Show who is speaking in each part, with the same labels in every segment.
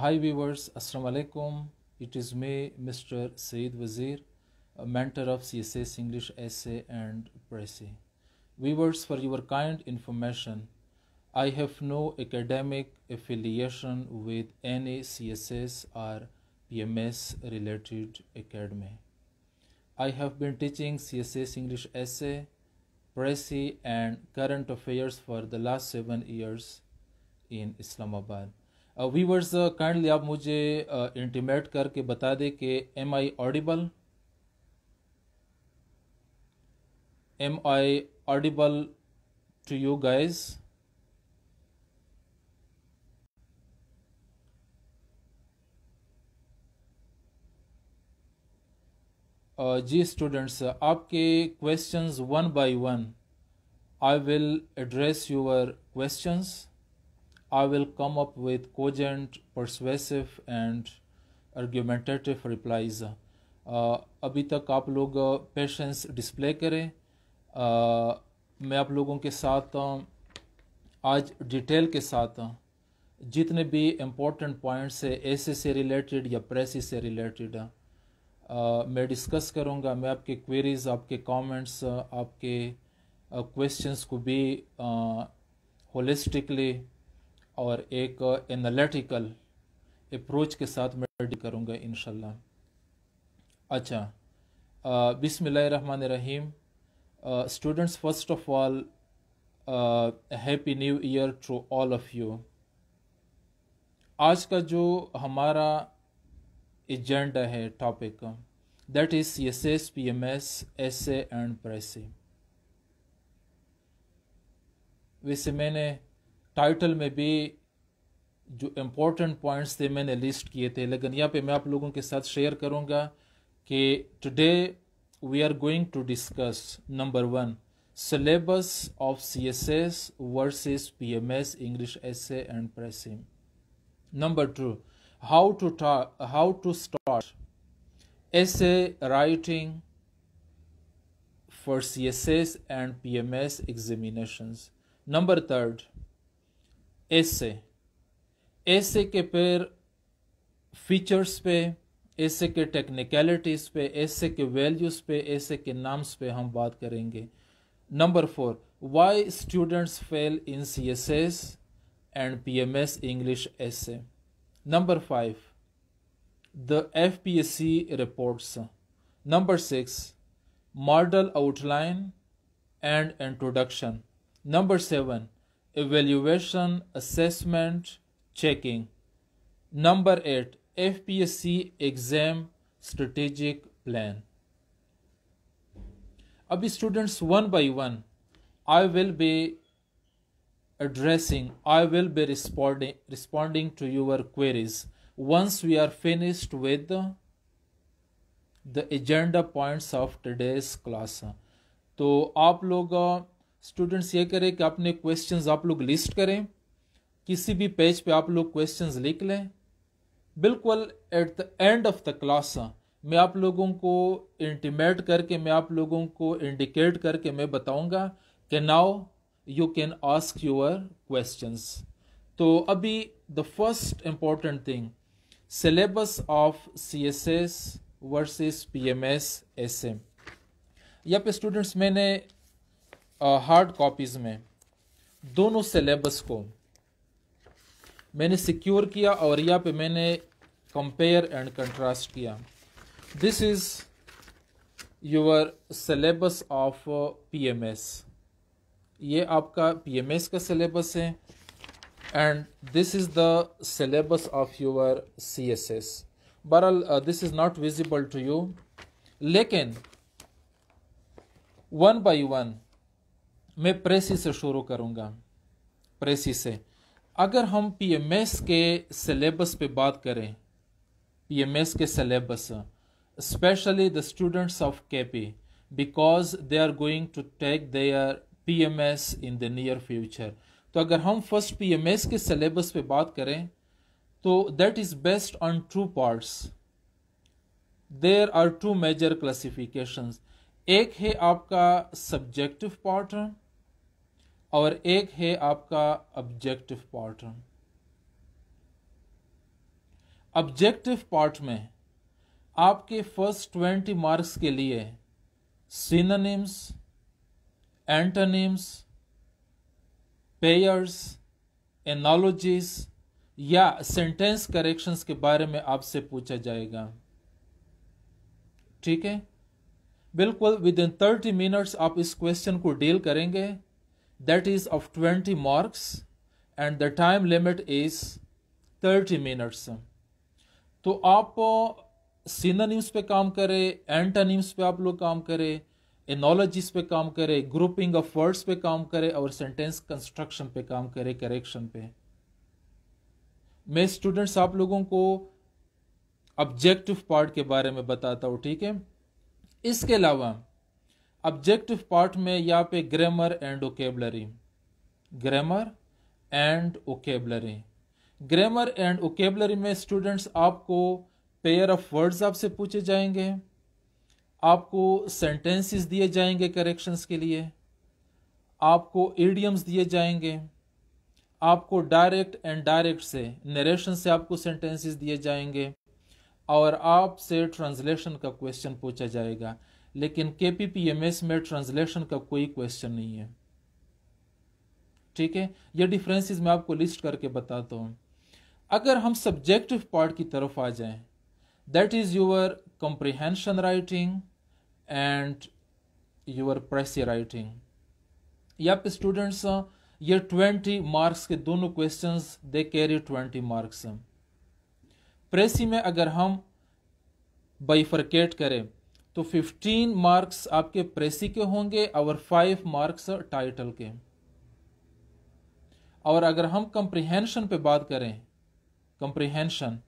Speaker 1: Hi viewers, Assalamu alaikum. It is me, Mr. Saeed Wazir, mentor of CSS English Essay and Pressy. Viewers, for your kind information, I have no academic affiliation with any CSS or PMS related academy. I have been teaching CSS English Essay, Pressy, and Current Affairs for the last seven years in Islamabad. Viewers uh, kindly uh, आप मुझे intimate uh, करके बता दें कि am I audible am I audible to you guys जी students आपके questions one by one I will address your questions I will come up with cogent, persuasive and argumentative replies. Uh, अभी तक आप लोग पेशेंस uh, डिस्प्ले करें uh, मैं आप लोगों के साथ uh, आज डिटेल के साथ uh, जितने भी इम्पोर्टेंट पॉइंट्स है ऐसे से रिलेटेड या प्रेसी से रिलेटेड मैं डिस्कस करूंगा मैं आपके क्वेरीज आपके कमेंट्स आपके क्वेश्चंस को भी होलिस्टिकली और एक एनालिटिकल अप्रोच के साथ मैं करूँगा इन अच्छा बिसमिल्ल रहीम students first of all happy new year to all of you आज का जो हमारा एजेंडा है topic that is S S P M S S and pressing वैसे मैंने टाइटल में भी जो इम्पोर्टेंट पॉइंट्स थे मैंने लिस्ट किए थे लेकिन यहाँ पे मैं आप लोगों के साथ शेयर करूँगा कि today we are going to discuss number one syllabus of C S S versus P M S English essay and pressing number two how how to to start essay writing for C S S and P M S examination number third essay essay के पैर features पे ऐसे के technicalities पे ऐसे के values पे ऐसे के नाम्स पे हम बात करेंगे number four why students fail in C S S and P M S English essay number five the F P S C reports number six model outline and introduction number seven evaluation, assessment, checking. Number 8 FPSC exam strategic plan. Abhi students one by one I will be addressing I will be responding responding to your queries once we are finished with the, the agenda points of today's class. तो आप लोग students ये करें कि अपने questions आप लोग list करें किसी भी पेज पे आप लोग क्वेश्चंस लिख लें बिल्कुल at the end of the class मैं आप लोगों को इंटीमेट करके मैं आप लोगों को इंडिकेट करके मैं बताऊंगा कि now you can ask your questions तो अभी the first important thing syllabus of C S S versus P M S S M यहाँ पे स्टूडेंट्स मैंने हार्ड कॉपीज़ में दोनों सिलेबस को मैंने सिक्योर किया और या पे मैंने कंपेयर एंड कंट्रास्ट किया this is your syllabus of PMS ये आपका पीएमएस का सिलेबस है and this is the syllabus of your CSS बहरअल this is not visible to you लेकिन वन बाई वन मैं प्रेसी से शुरू करूंगा प्रेसी से अगर हम पीएमएस के सिलेबस पे बात करें पीएमएस के syllabus the students of of KP because they are going to take their PMS in the near future तो अगर हम फर्स्ट पीएमएस के सिलेबस पे बात करें तो that is based on two parts there are two major classifications एक है आपका सब्जेक्टिव पार्ट और एक है आपका ऑब्जेक्टिव पार्ट ऑब्जेक्टिव पार्ट में आपके फर्स्ट ट्वेंटी मार्क्स के लिए सिनोनिम्स एंटोनिम्स पेयर्स एनोलॉजीज या सेंटेंस करेक्शंस के बारे में आपसे पूछा जाएगा ठीक है बिल्कुल विद इन थर्टी मिनट्स आप इस क्वेश्चन को डील करेंगे that is of 20 marks and the time limit is 30 minutes तो आप सीनानिम्स uh, पे काम करें एंटानिम्स पे आप लोग काम करें एनोलॉजिस पे काम करें ग्रुपिंग ऑफ वर्ड्स पे काम करें और सेंटेंस कंस्ट्रक्शन पे काम करें करेक्शन पे मैं स्टूडेंट्स आप लोगों को ऑब्जेक्टिव पार्ट के बारे में बताता हूँ ठीक है इसके अलावा ऑब्जेक्टिव पार्ट में यहाँ पे grammar and vocabulary grammar and vocabulary grammar and vocabulary में स्टूडेंट्स आपको पेयर ऑफ वर्ड्स आपसे पूछे जाएंगे आपको सेंटेंसेस दिए जाएंगे करेक्शंस के लिए आपको एडियम्स दिए जाएंगे आपको डायरेक्ट एंड डायरेक्ट से नरेशन से आपको सेंटेंसेस दिए जाएंगे और आपसे ट्रांसलेशन का क्वेश्चन पूछा जाएगा लेकिन K P P M S में ट्रांसलेशन का कोई क्वेश्चन नहीं है ठीक है ये डिफरेंसेस मैं आपको लिस्ट करके बताता हूँ अगर हम सब्जेक्टिव पार्ट की तरफ आ जाएं that is your comprehension writing and your precis writing या पे स्टूडेंट्स ये ट्वेंटी मार्क्स के दोनों questions they carry twenty marks precis में अगर हम बाइफरकेट करें तो 15 मार्क्स आपके प्रेसी के होंगे और 5 मार्क्स टाइटल के और अगर हम कंप्रिहेंशन पे बात करें कंप्रिहेंशन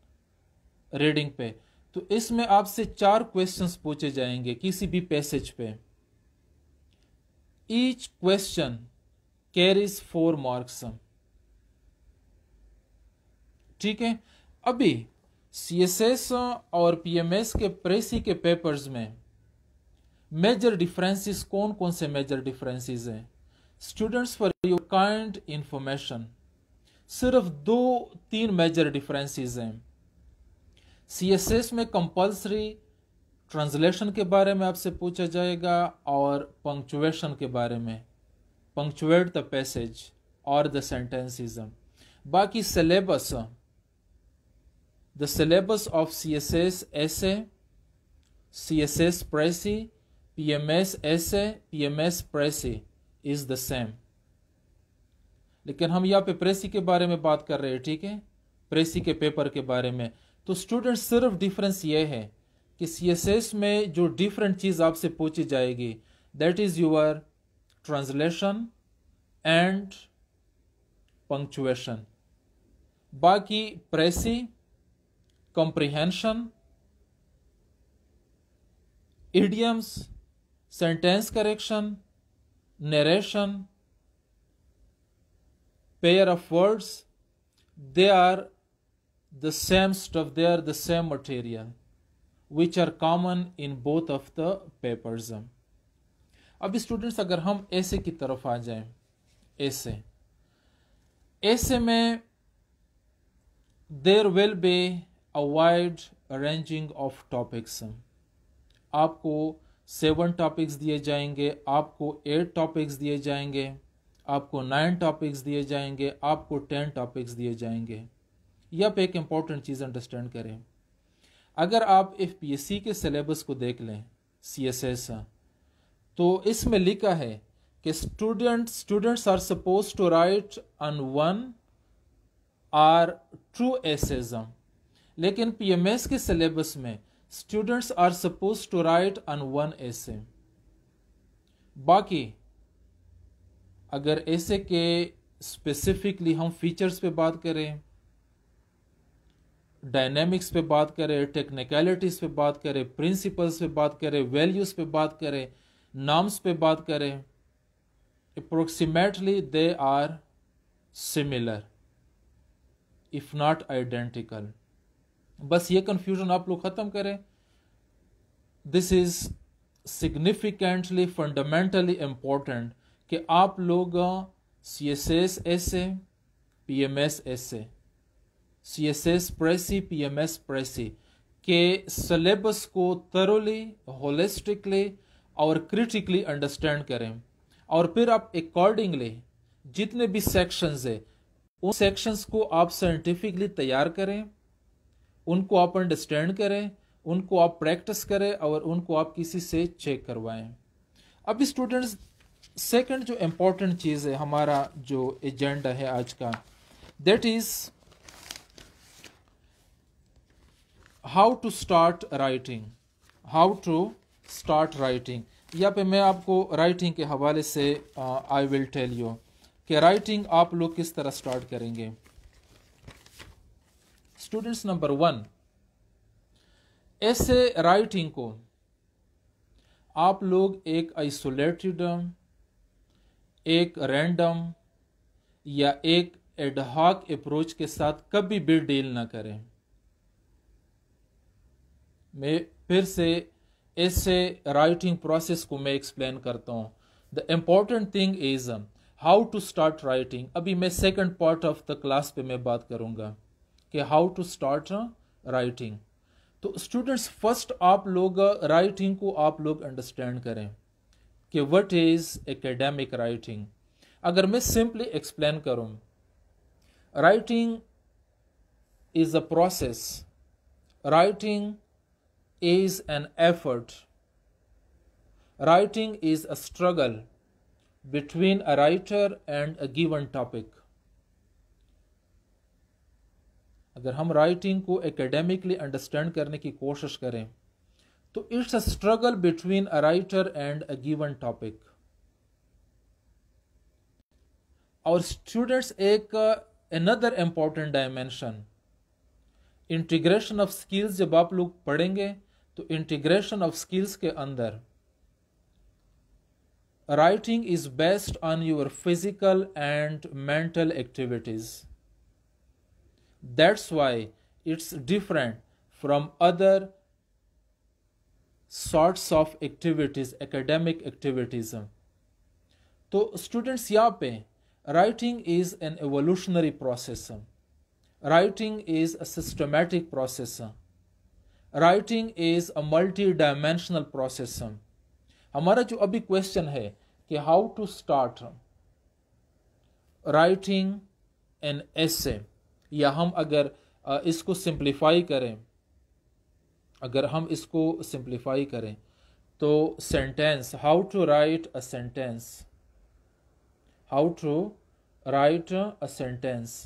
Speaker 1: रीडिंग पे तो इसमें आपसे चार क्वेश्चंस पूछे जाएंगे किसी भी पैसेज पे each question carries four marks ठीक है अभी एस और एस के प्रेसी के पेपर्स में मेजर डिफरेंसेस कौन कौन से मेजर डिफरेंसेस हैं students for your kind information सिर्फ दो तीन मेजर डिफरेंसेस हैं एस में कंपलसरी ट्रांसलेशन के बारे में आपसे पूछा जाएगा और पंक्चुएशन के बारे में पंक्चुएट द पैसेज और द सेंटेंसिज्म बाकी syllabus The syllabus of CSS Essay, CSS Prezi, PMS Essay, PMS Prezi is the same. लेकिन हम यहाँ पे प्रेसी के बारे में बात कर रहे हैं ठीक है प्रेसी के पेपर के बारे में तो स्टूडेंट सिर्फ डिफरेंस ये है कि सी में जो डिफरेंट चीज़ आपसे पूछी जाएगी that is your translation and punctuation बाकी precis comprehension idioms sentence correction narration pair of words they are the same stuff they are the same material which are common in both of the papers अभी students अगर हम ऐसे की तरफ आ जाए essay essay में there will be a wide ranging of topics आपको seven topics दिए जाएंगे आपको एट टॉपिक्स दिए जाएंगे आपको नाइन टॉपिक्स दिए जाएंगे आपको टेन टॉपिक्स दिए जाएंगे यह पे एक इम्पॉर्टेंट चीज़ अंडरस्टैंड करें अगर आप एफ पी एस सी के सिलेबस को देख लें सी एस एस तो इसमें लिखा है कि student students are suppose to write on one or two essays लेकिन पीएमएस के सिलेबस में students are suppose to write on one essay बाकी अगर ऐसे के स्पेसिफिकली हम फीचर्स पे बात करें डायनेमिक्स पे बात करें टेक्निकलिटीज़ पे बात करें प्रिंसिपल्स पे बात करें वैल्यूज़ पे बात करें नाम्स पे बात करें approximately they are similar if not identical बस ये कंफ्यूजन आप लोग ख़त्म करें this is significantly fundamentally important कि आप लोग C S S essay P M S essay C S S precis P M S precis के सलेबस को तरोली होलिस्टिकली और क्रिटिकली अंडरस्टैंड करें और फिर आप अकॉर्डिंगली जितने भी सेक्शंस हैं उन सेक्शंस को आप साइंटिफिकली तैयार करें उनको आप अंडरस्टैंड करें उनको आप प्रैक्टिस करें और उनको आप किसी से चेक करवाएं अब स्टूडेंट्स सेकंड जो इम्पोर्टेंट चीज़ है हमारा जो एजेंडा है आज का that is how to start writing how to start writing या पे मैं आपको राइटिंग के हवाले से आई विल टेल यू कि राइटिंग आप लोग किस तरह स्टार्ट करेंगे students number one essay writing को आप लोग एक आइसोलेटेडम एक रैंडम या एक एडहॉक अप्रोच के साथ कभी भी डील ना करें मैं फिर से ऐसे राइटिंग प्रोसेस को मैं एक्सप्लेन करता हूं the important thing is how to start writing अभी मैं second part of the class पे मैं बात करूंगा कि हाउ टू स्टार्ट राइटिंग तो स्टूडेंट्स फर्स्ट आप लोग राइटिंग को आप लोग अंडरस्टैंड करें कि व्हाट इज़ एकेडमिक राइटिंग अगर मैं सिंपली एक्सप्लेन करूं writing is a process writing is an effort writing is a struggle between a writer and a given topic अगर हम राइटिंग को एकेडमिकली अंडरस्टैंड करने की कोशिश करें तो it's a struggle between a writer and a given topic और students एक another important dimension integration of skills जब आप लोग पढ़ेंगे तो इंटीग्रेशन ऑफ स्किल्स के अंदर writing is based on your physical and mental activities that's why it's different from other sorts of activities academic activities so students yape writing is an evolutionary process writing is a systematic process writing is a multi-dimensional process हमारा जो question question how to start writing an essay. या हम अगर इसको simplify करें अगर हम इसको सिंप्लीफाई करें तो sentence how to write a sentence how to write a sentence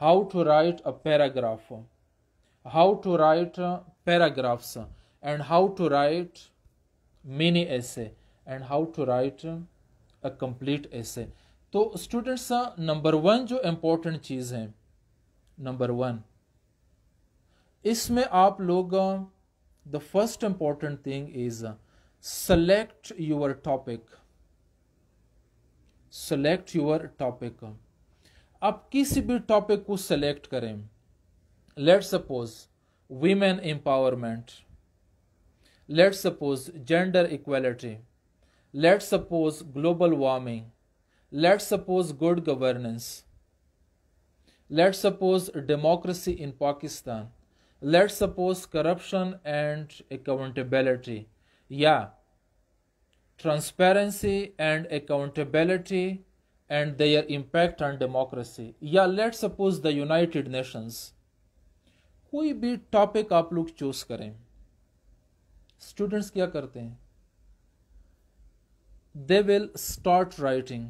Speaker 1: how to write a paragraph how to write paragraphs and how to write mini essay and how to write a complete essay तो students number one जो important चीज़ है number one इसमें आप लोग the first important thing is select your topic select your topic आप किसी भी टॉपिक को सेलेक्ट करें let suppose women empowerment let suppose gender equality let suppose global warming let suppose good governance Let's suppose democracy in Pakistan. Let's suppose corruption and accountability. Yeah, transparency and accountability and their impact on democracy. Yeah, let's suppose the United Nations. कोई भी topic आप लोग choose करें students क्या करते हैं they will start writing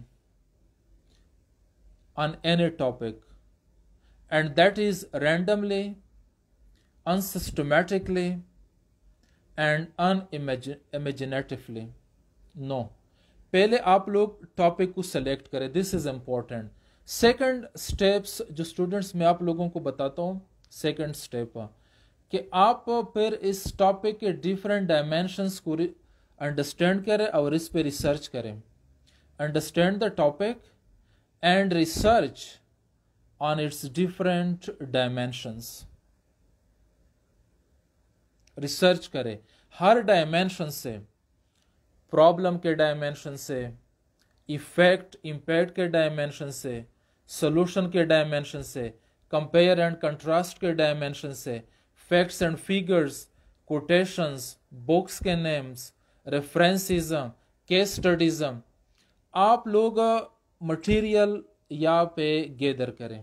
Speaker 1: on any topic and that is randomly, unsystematically, and unimaginatively no पहले आप लोग टॉपिक को सेलेक्ट करें this is important second steps जो स्टूडेंट्स मैं आप लोगों को बताता हूँ सेकंड स्टेप कि आप फिर इस टॉपिक के डिफरेंट डायमेंशंस को अंडरस्टैंड करें और इस पर रिसर्च करें understand the topic and research on its different dimensions research करें हर डायमेंशन से प्रॉब्लम के डायमेंशन से इफेक्ट इम्पैक्ट के डायमेंशन से सोल्यूशन के डायमेंशन से कंपेयर एंड कंट्रास्ट के डायमेंशन से facts and figures quotations books के नेम्स रेफरेंसिज्म केस स्टडीज़म आप लोग मटेरियल या पे गेदर करें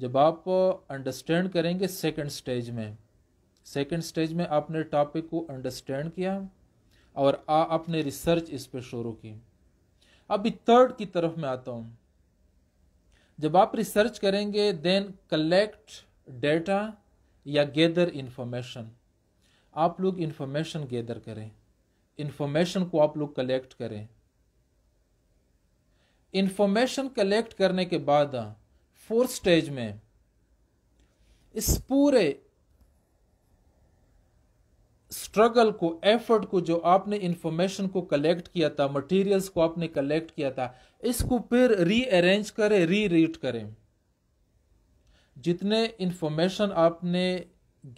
Speaker 1: जब आप अंडरस्टैंड करेंगे सेकंड स्टेज में सेकंड स्टेज में आपने टॉपिक को अंडरस्टैंड किया और आ, आपने रिसर्च इस पर शुरू की अभी थर्ड की तरफ मैं आता हूँ जब आप रिसर्च करेंगे देन कलेक्ट डेटा या गेदर इन्फॉर्मेशन आप लोग इन्फॉर्मेशन गेदर करें इन्फॉर्मेशन को आप लोग कलेक्ट करें इंफॉर्मेशन कलेक्ट करने के बाद फोर्थ स्टेज में इस पूरे स्ट्रगल को एफर्ट को जो आपने इंफॉर्मेशन को कलेक्ट किया था मटेरियल्स को आपने कलेक्ट किया था इसको फिर रीअरेंज करें री रीड करें जितने इंफॉर्मेशन आपने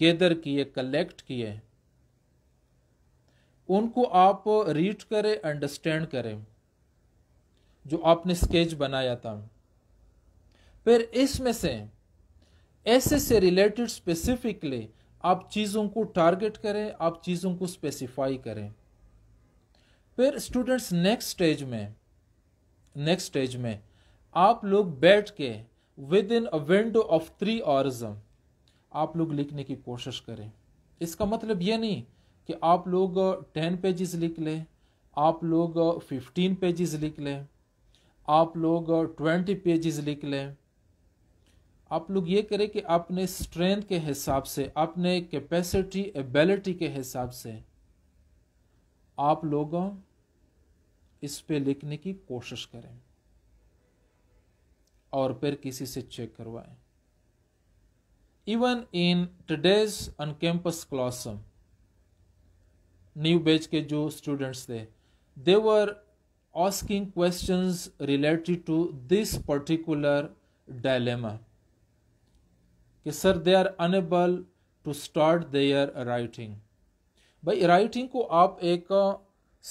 Speaker 1: गैदर किए कलेक्ट किए उनको आप रीड करें अंडरस्टैंड करें जो आपने स्केच बनाया था फिर इसमें से ऐसे से रिलेटेड स्पेसिफिकली आप चीज़ों को टारगेट करें आप चीज़ों को स्पेसिफाई करें फिर स्टूडेंट्स नेक्स्ट स्टेज में नेक्स्ट स्टेज में आप लोग बैठ के within a window of three hours आप लोग लिखने की कोशिश करें इसका मतलब ये नहीं कि आप लोग टेन uh, पेजेस लिख लें आप लोग फिफ्टीन uh, पेजेस लिख लें आप लोग ट्वेंटी पेजेस लिख लें आप लोग ये करें कि अपने स्ट्रेंथ के हिसाब से अपने कैपेसिटी एबिलिटी के हिसाब से आप लोग इस पे लिखने की कोशिश करें और फिर किसी से चेक करवाएं even in today's on campus class new batch के जो स्टूडेंट्स थे they were asking questions related to this particular dilemma. ke sir they are unable to start their writing भाई राइटिंग को आप एक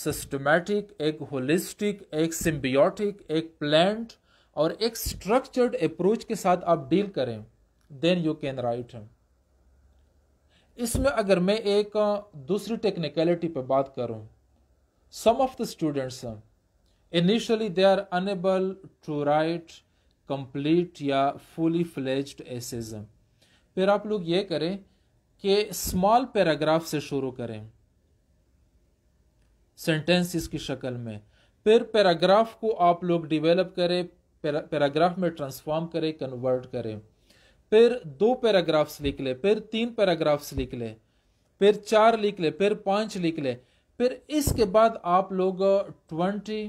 Speaker 1: सिस्टमैटिक एक होलिस्टिक एक symbiotic एक planned और एक स्ट्रक्चर्ड अप्रोच के साथ आप डील करें देन यू कैन राइट इसमें अगर मैं एक दूसरी टेक्निकलिटी पर बात करूं सम ऑफ द स्टूडेंट्स हैं Initially, they are unable to write complete या fully fledged एसेज़म फिर आप लोग ये करें कि स्मॉल पैराग्राफ से शुरू करें सेंटेंसेस की शक्ल में फिर पैराग्राफ को आप लोग डिवेलप करें पैराग्राफ में ट्रांसफॉर्म करें कन्वर्ट करें फिर दो पैराग्राफ्स लिख ले फिर तीन पैराग्राफ्स लिख ले फिर चार लिख ले फिर पांच लिख ले फिर इसके बाद आप लोग ट्वेंटी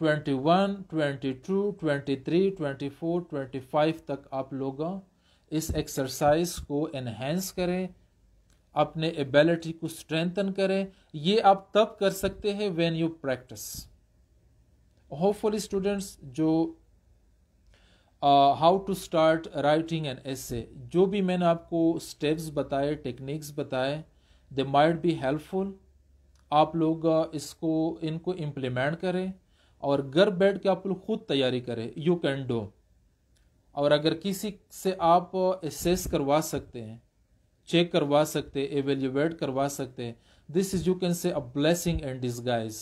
Speaker 1: 21, 22, 23, 24, 25 तक आप लोग इस एक्सरसाइज को एनहेंस करें अपने एबिलिटी को स्ट्रेंथन करें ये आप तब कर सकते हैं when you practice hopefully students जो how to start writing an essay जो भी मैंने आपको स्टेप्स बताए टेक्निक्स बताए दे माइट बी हेल्पफुल आप लोग इसको इनको इम्प्लीमेंट करें और घर बैठ के आप लोग खुद तैयारी करें यू कैन डो और अगर किसी से आप एसेस करवा सकते हैं चेक करवा सकते हैं एवेल्यूएट करवा सकते हैं this is you can say a blessing and guys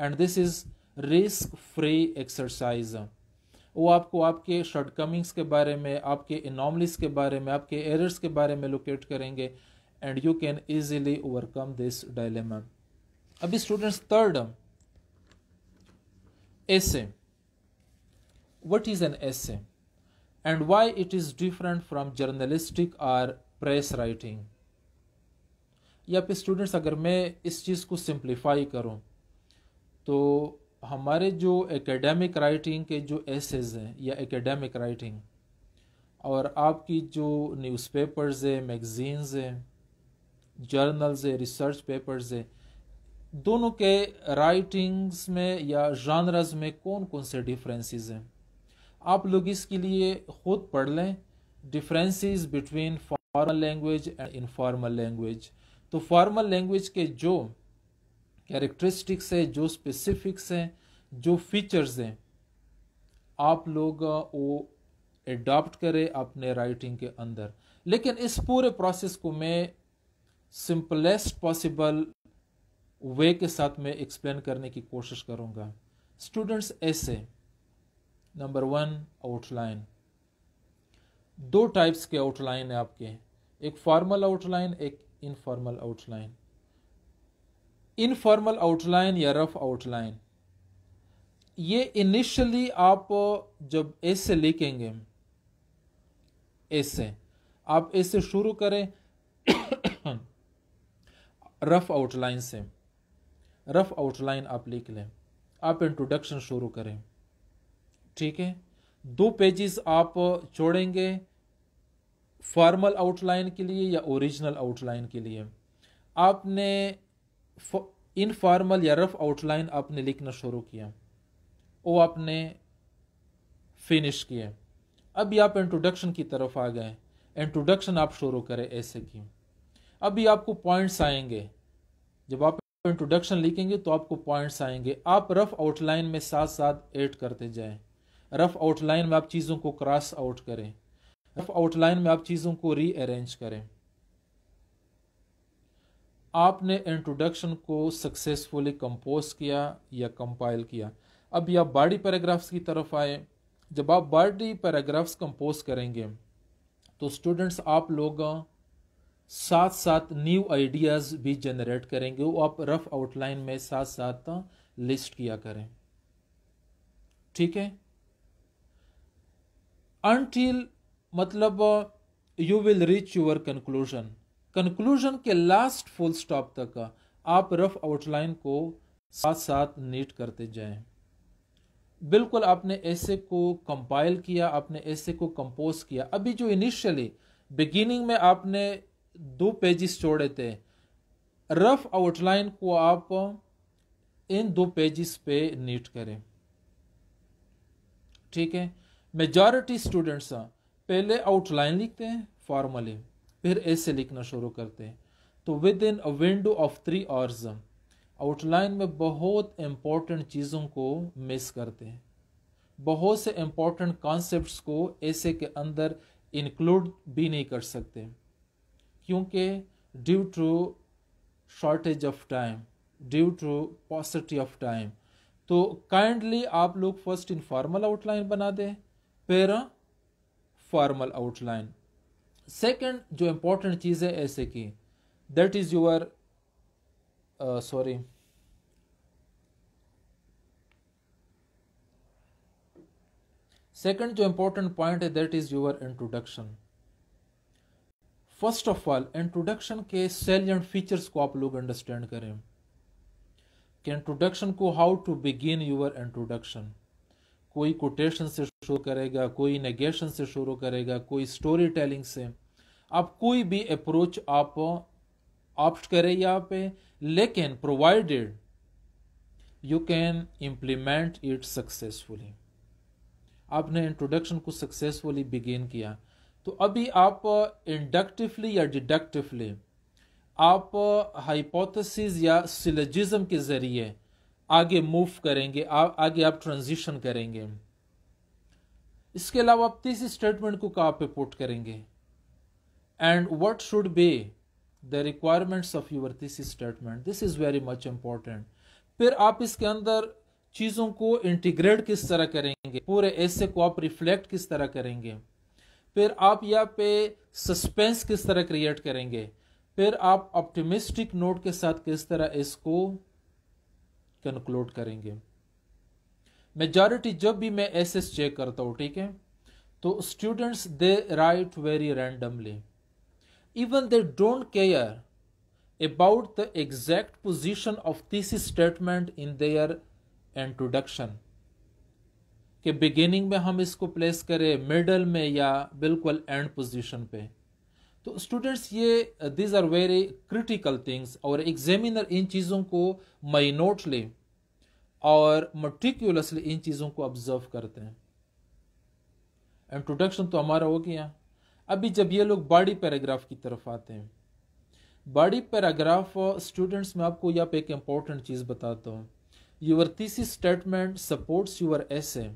Speaker 1: and this is risk free exercise वो आपको आपके शॉर्टकमिंग्स के बारे में आपके इनॉमलिस के बारे में आपके एरर्स के बारे में लोकेट करेंगे and you can easily overcome this dilemma अभी students third essay what is an essay and why it is different from journalistic or press writing या फिर स्टूडेंट्स अगर मैं इस चीज़ को सिंप्लीफाई करूं तो हमारे जो एकेडमिक राइटिंग के जो एसेज हैं या एकेडमिक राइटिंग और आपकी जो न्यूज़पेपर्स है मैगज़ीन्स हैं जर्नल्स है रिसर्च पेपर्स है दोनों के राइटिंग्स में या जानरस में कौन कौन से डिफरेंसेस हैं आप लोग इसके लिए ख़ुद पढ़ लें differences between formal language and informal language तो फॉर्मल लैंग्वेज के जो कैरेक्टरिस्टिक्स हैं जो स्पेसिफिक्स हैं जो फीचर्स हैं आप लोग वो एडॉप्ट करें अपने राइटिंग के अंदर लेकिन इस पूरे प्रोसेस को मैं सिंपलेस्ट पॉसिबल वे के साथ मैं एक्सप्लेन करने की कोशिश करूंगा students essay number one outline दो टाइप्स के आउटलाइन है आपके एक फॉर्मल आउटलाइन एक इनफॉर्मल आउटलाइन इनफॉर्मल आउटलाइन या रफ आउटलाइन ये इनिशियली आप जब ऐसे लिखेंगे ऐसे आप ऐसे शुरू करें रफ आउटलाइन से रफ आउटलाइन आप लिख लें आप इंट्रोडक्शन शुरू करें ठीक है दो पेजेस आप छोड़ेंगे फॉर्मल आउटलाइन के लिए या ओरिजिनल आउटलाइन के लिए आपने इनफॉर्मल या रफ आउटलाइन आपने लिखना शुरू किया वो आपने फिनिश किया अभी आप इंट्रोडक्शन की तरफ आ गए इंट्रोडक्शन आप शुरू करें ऐसे की अभी आपको पॉइंट्स आएंगे जब आप इंट्रोडक्शन लिखेंगे तो आपको पॉइंट्स आएंगे आप रफ आउटलाइन में साथ साथ ऐड करते जाएं रफ आउटलाइन में आप चीज़ों को क्रॉस आउट करें रफ आउटलाइन में आप चीज़ों को रीअरेंज करें आपने इंट्रोडक्शन को सक्सेसफुली कंपोज किया या कंपाइल किया अब आप बॉडी पैराग्राफ्स की तरफ आए जब आप बॉडी पैराग्राफ्स कंपोज करेंगे तो स्टूडेंट्स आप लोग साथ साथ न्यू आइडियाज़ भी जनरेट करेंगे वो आप रफ आउटलाइन में साथ साथ लिस्ट किया करें ठीक है अनटिल मतलब you will reach your conclusion conclusion के लास्ट फुल स्टॉप तक आप रफ आउटलाइन को साथ साथ नीट करते जाएं बिल्कुल आपने ऐसे को कंपाइल किया आपने ऐसे को कंपोज किया अभी जो इनिशियली बिगिनिंग में आपने दो पेजेस छोड़े थे रफ आउटलाइन को आप इन दो पेजेस पे नीट करें ठीक है मेजॉरिटी स्टूडेंट्स हाँ, पहले आउटलाइन लिखते हैं फॉर्मली फिर ऐसे लिखना शुरू करते हैं तो within a window of three hours outline में बहुत इम्पोर्टेंट चीज़ों को मिस करते हैं बहुत से इम्पोर्टेंट कॉन्सेप्ट्स को ऐसे के अंदर इंक्लूड भी नहीं कर सकते क्योंकि due to shortage of time due to paucity of time तो काइंडली आप लोग फर्स्ट इनफॉर्मल आउटलाइन बना दें फिर फॉर्मल आउटलाइन सेकंड जो इम्पोर्टेंट चीज़ uh, है ऐसे की that is your sorry second जो इम्पोर्टेंट पॉइंट है that is your introduction first of all introduction के सेल एंड फीचर्स को आप लोग अंडरस्टैंड करें कि इंट्रोडक्शन को how to begin your introduction कोई कोटेशन से शुरू करेगा कोई नेगेशन से शुरू करेगा कोई स्टोरी टेलिंग से आप कोई भी अप्रोच आप ऑप्ट करें यहाँ पे लेकिन provided you can implement it successfully आपने इंट्रोडक्शन को सक्सेसफुली बिगेन किया तो अभी आप इंडक्टिवली या डिडक्टिवली आप हाइपोथेसिस या सिलजिज्म के ज़रिए आगे मूव करेंगे आ, आगे आप ट्रांजिशन करेंगे इसके अलावा आप तीसरी स्टेटमेंट को कहाँ पे पुट करेंगे and what should be the requirements of your तीसरी statement this is very much important फिर आप इसके अंदर चीज़ों को इंटीग्रेट किस तरह करेंगे पूरे ऐसे को आप रिफ्लेक्ट किस तरह करेंगे फिर आप यहाँ पे सस्पेंस किस तरह क्रिएट करेंगे फिर आप ऑप्टिमिस्टिक नोट के साथ किस तरह इसको कंक्लूड करेंगे मेजॉरिटी जब भी मैं ऐसे चेक करता हूँ ठीक है तो students they write very randomly even they don't care about the exact position of this statement in their introduction कि बिगिनिंग में हम इसको प्लेस करें मिडल में या बिल्कुल एंड पोजीशन पे तो स्टूडेंट्स ये these are very critical things और एग्जामिनर इन चीज़ों को माइनोट ले और मटिकुलसली इन चीज़ों को ऑब्जर्व करते हैं इंट्रोडक्शन तो हमारा हो गया अभी जब ये लोग बॉडी पैराग्राफ की तरफ आते हैं बॉडी पैराग्राफ स्टूडेंट्स में आपको यहाँ पे एक इंपॉर्टेंट चीज़ बताता हूँ your thesis statement supports your essay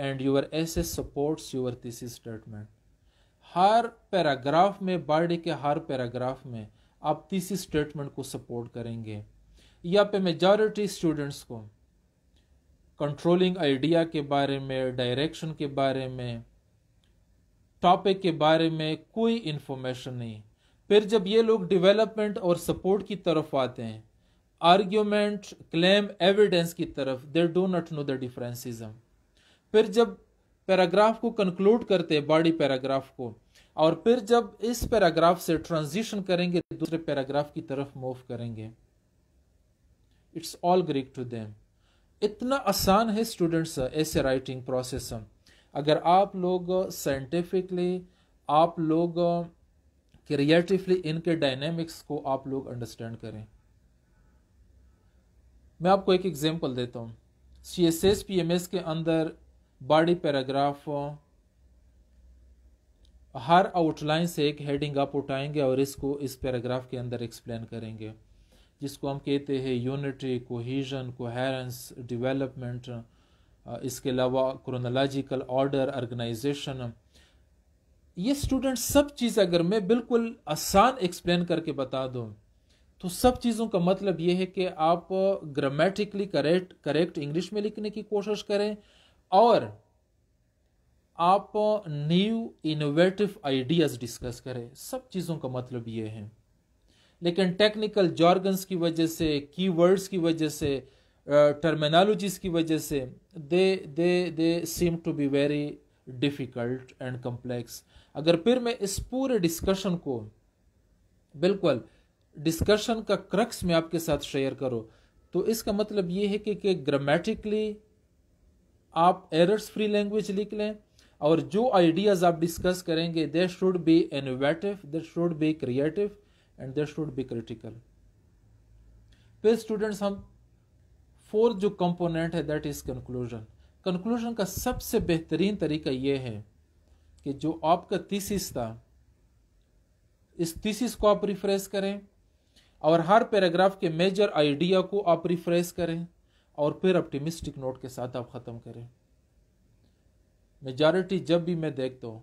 Speaker 1: and your essay supports your thesis statement हर पैराग्राफ में बर्डे के हर पैराग्राफ में आप थीसिस स्टेटमेंट को सपोर्ट करेंगे या पे मेजॉरिटी स्टूडेंट्स को कंट्रोलिंग आइडिया के बारे में डायरेक्शन के बारे में टॉपिक के बारे में कोई इन्फॉर्मेशन नहीं फिर जब ये लोग डेवलपमेंट और सपोर्ट की तरफ आते हैं आर्ग्यूमेंट क्लेम एविडेंस की तरफ they do not know the differences फिर जब पैराग्राफ को कंक्लूड करते हैं बॉडी पैराग्राफ को और फिर जब इस पैराग्राफ से ट्रांजिशन करेंगे दूसरे पैराग्राफ की तरफ मूव करेंगे it's all Greek to them इतना आसान है स्टूडेंट्स ऐसे राइटिंग प्रोसेस अगर आप लोग साइंटिफिकली आप लोग क्रिएटिवली इनके डायनेमिक्स को आप लोग अंडरस्टैंड करें मैं आपको एक एग्जांपल देता हूँ C S S P M S के अंदर बॉडी पैराग्राफ हर आउटलाइन से एक हेडिंग आप उठाएंगे और इसको इस पैराग्राफ के अंदर एक्सप्लेन करेंगे जिसको हम कहते हैं यूनिटी कोहिजन कोहेरेंस डेवलपमेंट इसके अलावा क्रोनोलॉजिकल ऑर्डर ऑर्गेनाइजेशन ये स्टूडेंट सब चीज़ अगर मैं बिल्कुल आसान एक्सप्लेन करके बता दूँ तो सब चीज़ों का मतलब ये है कि आप ग्रामेटिकली करेक्ट करेक्ट इंग्लिश में लिखने की कोशिश करें और आप न्यू इनोवेटिव आइडियाज डिस्कस करें सब चीज़ों का मतलब ये है लेकिन टेक्निकल जॉर्गन्स की वजह से कीवर्ड्स की वजह से टर्मिनोलॉजीज की वजह से they they they seem to be very difficult and complex अगर फिर मैं इस पूरे डिस्कशन को बिल्कुल डिस्कशन का क्रक्स में आपके साथ शेयर करो तो इसका मतलब ये है कि, कि ग्रामेटिकली आप एरर्स फ्री लैंग्वेज लिख लें और जो आइडियाज़ आप डिस्कस करेंगे there should be innovative there should be creative and there should be critical फिर स्टूडेंट्स हम फोर्थ जो कंपोनेंट है दैट इज़ कंक्लूजन कंक्लूजन का सबसे बेहतरीन तरीका यह है कि जो आपका थीसिस था इस थीसिस को आप रिफ्रेश करें और हर पैराग्राफ के मेजर आइडिया को आप रिफ्रेश करें और फिर ऑप्टिमिस्टिक नोट के साथ आप ख़त्म करें मेजॉरिटी जब भी मैं देखता हूँ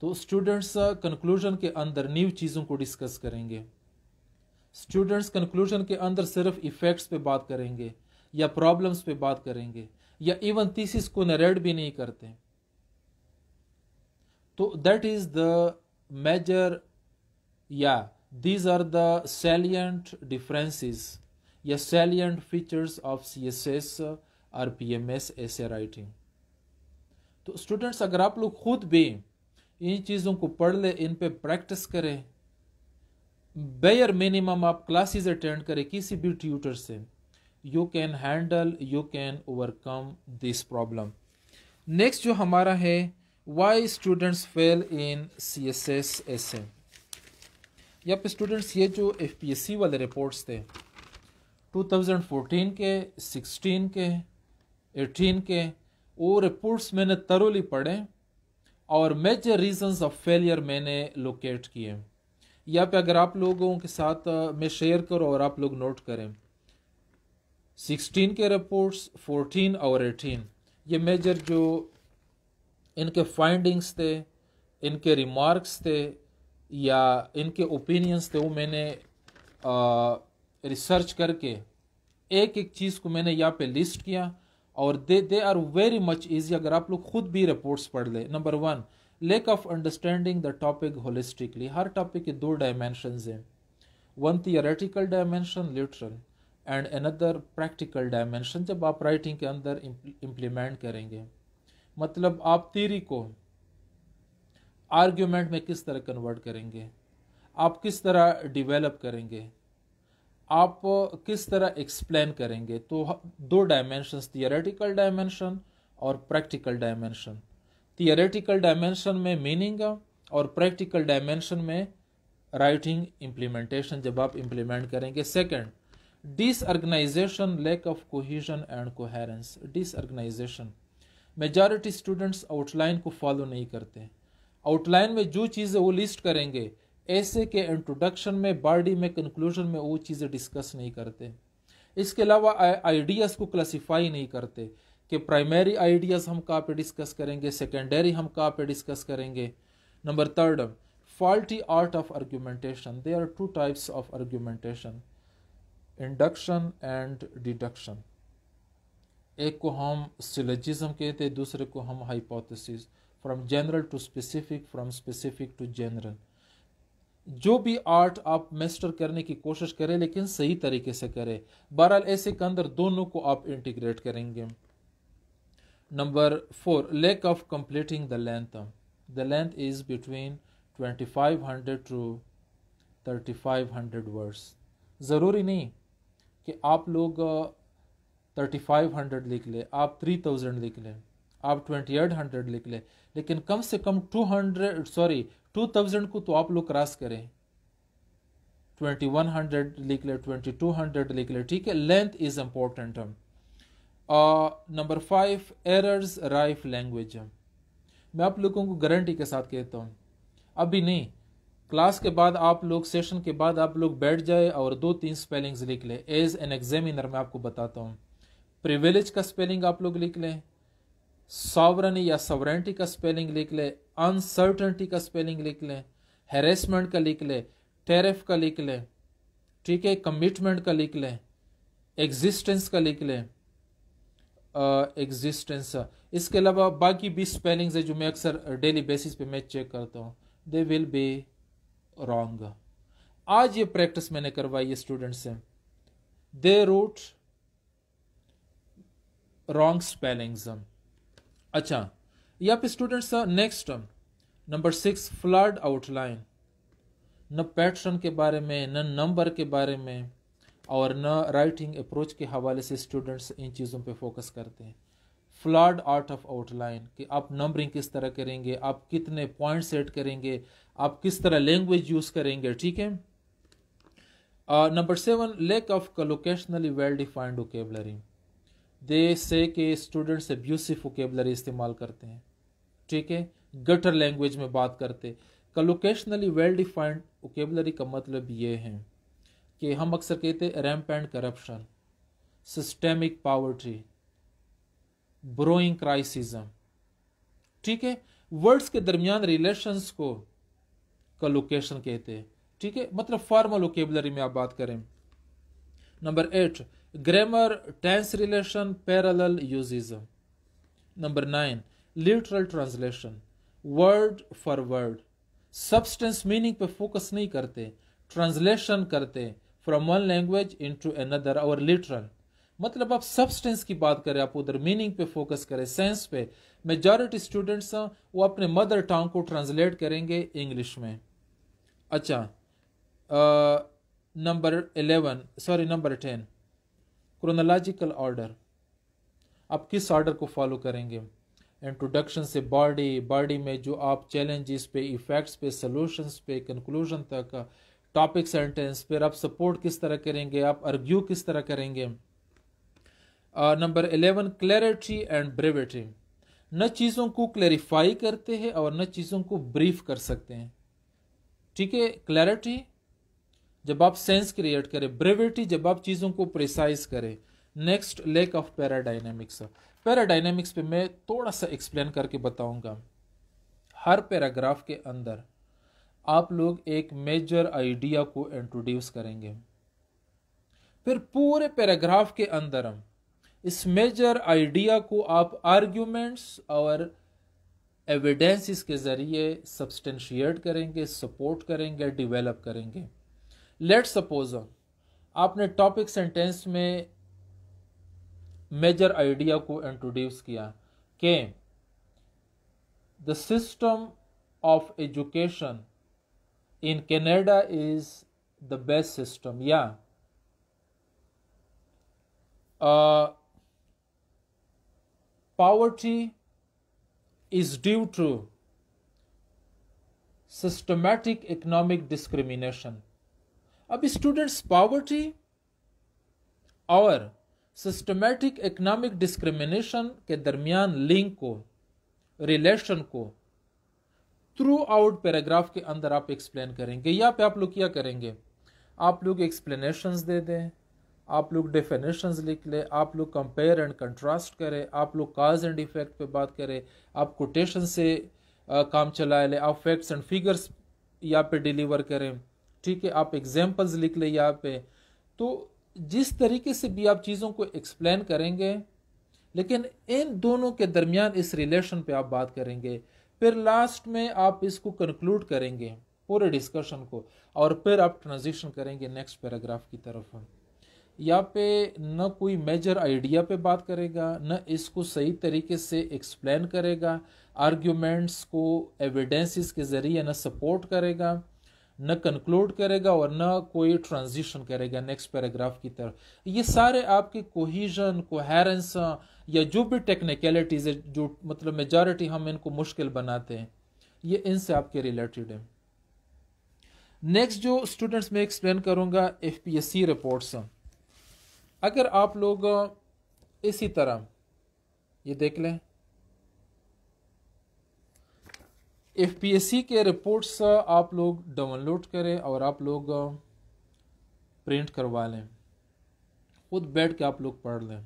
Speaker 1: तो स्टूडेंट्स कंक्लूजन uh, के अंदर न्यू चीज़ों को डिस्कस करेंगे स्टूडेंट्स कंक्लूजन के अंदर सिर्फ इफ़ेक्ट्स पे बात करेंगे या प्रॉब्लम्स पे बात करेंगे या इवन थीसिस को नरेट भी नहीं करते तो दैट इज़ द मेजर या these are the salient differences या salient features of C S S R P M S essay writing तो स्टूडेंट्स अगर आप लोग खुद भी इन चीज़ों को पढ़ लें इन पे प्रैक्टिस करें बेयर मिनिमम आप क्लासेस अटेंड करें किसी भी ट्यूटर से you can handle you can overcome this problem next जो हमारा है why students fail in C S S essay यहाँ पे स्टूडेंट्स ये जो एफ पी एस सी वाले रिपोर्ट्स थे 2014 के 16 के 18 के वो रिपोर्ट्स मैंने तरोली पढ़े और मेजर रीजंस ऑफ फेलियर मैंने लोकेट किए या पे अगर आप लोगों के साथ मैं शेयर करूँ और आप लोग नोट करें 16 के रिपोर्ट्स 14 और 18 ये मेजर जो इनके फाइंडिंग्स थे इनके रिमार्क्स थे या इनके ओपिनियंस थे वो मैंने आ, रिसर्च करके एक एक चीज़ को मैंने यहाँ पे लिस्ट किया और they they are very much easy अगर आप लोग खुद भी रिपोर्ट्स पढ़ लें number one lack of understanding the topic holistically हर टॉपिक के दो डायमेंशन हैं one theoretical dimension literal and another practical dimension जब आप राइटिंग के अंदर इम्प्लीमेंट करेंगे मतलब आप थीरी को आर्ग्यूमेंट में किस तरह कन्वर्ट करेंगे आप किस तरह डिवेलप करेंगे आप किस तरह एक्सप्लेन करेंगे तो दो डायमेंशन थियोरेटिकल डायमेंशन और प्रैक्टिकल डायमेंशन थियोरेटिकल डायमेंशन में मीनिंग और प्रैक्टिकल डायमेंशन में राइटिंग इम्प्लीमेंटेशन जब आप इम्प्लीमेंट करेंगे second disorganization lack of cohesion and coherence disorganization majority students outline को फॉलो नहीं करते आउटलाइन में जो चीज़ें वो लिस्ट करेंगे ऐसे के इंट्रोडक्शन में बॉडी में कंक्लूजन में वो चीज़ें डिस्कस नहीं करते इसके अलावा आइडियाज़ को क्लासिफाई नहीं करते कि प्राइमरी आइडियाज़ हम कहाँ पे डिस्कस करेंगे सेकेंडरी हम कहाँ पे डिस्कस करेंगे number third faulty art of argumentation they are two types of argumentation induction and deduction एक को हम सिलजिज्म कहते हैं दूसरे को हम hypothesis from general to specific from specific to general जो भी आर्ट आप मेस्टर करने की कोशिश करें लेकिन सही तरीके से करें बहरहाल ऐसे के अंदर दोनों को आप इंटीग्रेट करेंगे number four lack of completing the length the length is between 2500 to 3500 words ज़रूरी नहीं कि आप लोग 3500 लिख लें आप 3000 लिख लें आप 2800 लिख लें लेकिन कम से कम 200 सॉरी टू थाउजेंड को तो आप लोग क्रॉस करें ट्वेंटी वन हंड्रेड लिख लें ट्वेंटी टू हंड्रेड लिख लें ठीक है लेंथ इज इम्पोर्टेंट हम number five errors rife language मैं आप लोगों को गारंटी के साथ कहता हूँ अभी नहीं क्लास के बाद आप लोग सेशन के बाद आप लोग बैठ जाए और दो तीन स्पेलिंग्स लिख लें एज एन एग्जामिनर मैं आपको बताता हूँ प्रिविलेज का स्पेलिंग आप लोग लिख लें सॉवरनी या सॉवरेंटी का स्पेलिंग लिख लें अनसर्टनटी का स्पेलिंग लिख लें हेरेसमेंट का लिख लें टेरिफ का लिख लें ठीक है कमिटमेंट का लिख लें एग्जिस्टेंस का लिख लें एग्जिस्टेंस uh, इसके अलावा बाकी भी स्पेलिंग्स है जो मैं अक्सर डेली बेसिस पे मैं चेक करता हूँ दे विल बी रॉन्ग आज ये प्रैक्टिस मैंने करवाई है स्टूडेंट्स से दे रूट रॉन्ग स्पेलिंग्स अच्छा या पे students next number six flawed outline न पैटर्न के बारे में न नंबर के बारे में और न राइटिंग अप्रोच के हवाले से स्टूडेंट्स इन चीज़ों पे फोकस करते हैं फ्लड आर्ट ऑफ आउटलाइन कि आप नंबरिंग किस तरह करेंगे आप कितने पॉइंट सेट करेंगे आप किस तरह लैंग्वेज यूज़ करेंगे ठीक है number seven lack of collocationally well defined vocabulary they say के स्टूडेंट्स एब्यूसिव वोकेबलरी इस्तेमाल करते हैं ठीक है गटर लैंग्वेज में बात करते कलोकेशनली वेल डिफाइंड वोकेबलरी का मतलब ये है कि हम अक्सर कहते हैं rampant corruption systemic poverty brewing crisis ठीक है वर्ड्स के दरमियान रिलेशंस को कलोकेशन कहते हैं ठीक है मतलब फॉर्मल ओकेबलरी में आप बात करें number eight grammar tense relation parallel uses number 9 literal translation word for word substance meaning pe focus nahi karte translation karte from one language into another और literal मतलब आप सब्सटेंस की बात करें आप उधर मीनिंग पे फोकस करें सेंस पे मेजॉरिटी स्टूडेंट्स वो अपने मदर टंग को ट्रांसलेट करेंगे इंग्लिश में अच्छा number eleven sorry number ten chronological order आप किस ऑर्डर को फॉलो करेंगे इंट्रोडक्शन से बॉडी बॉडी में जो आप चैलेंजेस पे इफ़ेक्ट्स पे सोल्यूशंस पे कंक्लूजन तक टॉपिक सेंटेंस फिर आप सपोर्ट किस तरह करेंगे आप आर्ग्यू किस तरह करेंगे number eleven clarity and brevity न चीज़ों को क्लैरिफाई करते हैं और न चीज़ों को ब्रीफ कर सकते हैं ठीक है क्लैरिटी जब आप सेंस क्रिएट करें ब्रेविटी जब आप चीज़ों को प्रिसाइज करें next lack of paradynamics paradynamics पे मैं थोड़ा सा एक्सप्लेन करके बताऊंगा हर पैराग्राफ के अंदर आप लोग एक मेजर आइडिया को इंट्रोड्यूस करेंगे फिर पूरे पैराग्राफ के अंदर हम इस मेजर आइडिया को आप आर्ग्यूमेंट्स और एविडेंसेस के ज़रिए सब्सटेंशिएट करेंगे सपोर्ट करेंगे डेवलप करेंगे लेट सपोज uh, आपने टॉपिक सेंटेंस में मेजर आइडिया को इंट्रोड्यूस किया के the system of education in Canada is the best system या poverty is due to systematic economic discrimination अब स्टूडेंट्स पॉवर्टी और सिस्टमेटिक इकोनॉमिक डिस्क्रिमिनेशन के दरमियान लिंक को रिलेशन को थ्रू आउट पैराग्राफ के अंदर आप एक्सप्लेन करेंगे या पे आप लोग क्या करेंगे आप लोग एक्सप्लेनेशन दे दें आप लोग डेफिनेशन लिख लें आप लोग कंपेयर एंड कंट्रास्ट करें आप लोग काज एंड इफेक्ट पे बात करें आप कोटेशन से आ, काम चलाए लें आप फैक्ट्स एंड फिगर्स यहाँ पे डिलीवर करें ठीक है आप एग्जाम्पल्स लिख लें यहाँ पे तो जिस तरीके से भी आप चीज़ों को एक्सप्लेन करेंगे लेकिन इन दोनों के दरमियान इस रिलेशन पे आप बात करेंगे फिर लास्ट में आप इसको कंक्लूड करेंगे पूरे डिस्कशन को और फिर आप ट्रांजिशन करेंगे नेक्स्ट पैराग्राफ की तरफ यहाँ पे न कोई मेजर आइडिया पे बात करेगा न इसको सही तरीके से एक्सप्लेन करेगा आर्ग्यूमेंट्स को एविडेंसेस के ज़रिए न सपोर्ट करेगा न कंक्लूड करेगा और न कोई ट्रांजिशन करेगा नेक्स्ट पैराग्राफ की तरफ ये सारे आपके कोहिजन कोहेरेंस या जो भी टेक्निकलिटीज जो मतलब मेजॉरिटी हम इनको मुश्किल बनाते हैं ये इनसे आपके रिलेटेड है नेक्स्ट जो स्टूडेंट्स में एक्सप्लेन करूंगा F P S C reports अगर आप लोग इसी तरह ये देख लें एफ के रिपोर्ट्स आप लोग डाउनलोड करें और आप लोग प्रिंट करवा लें खुद बैठ के आप लोग पढ़ लें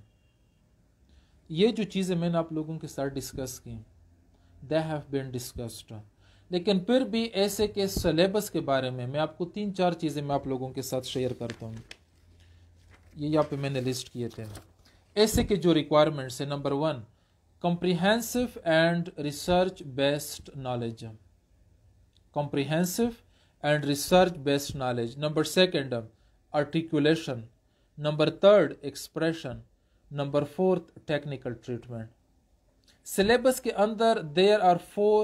Speaker 1: ये जो चीज़ें मैंने आप लोगों के साथ डिस्कस की दे हैव बिन डिस्कस्ड लेकिन फिर भी ऐसे के सलेबस के बारे में मैं आपको तीन चार चीज़ें मैं आप लोगों के साथ शेयर करता हूँ ये यहाँ पे मैंने लिस्ट किए थे ऐसे के जो रिक्वायरमेंट्स है number one comprehensive and research based knowledge comprehensive and research based knowledge number second articulation number third expression number fourth technical treatment syllabus के अंदर there are four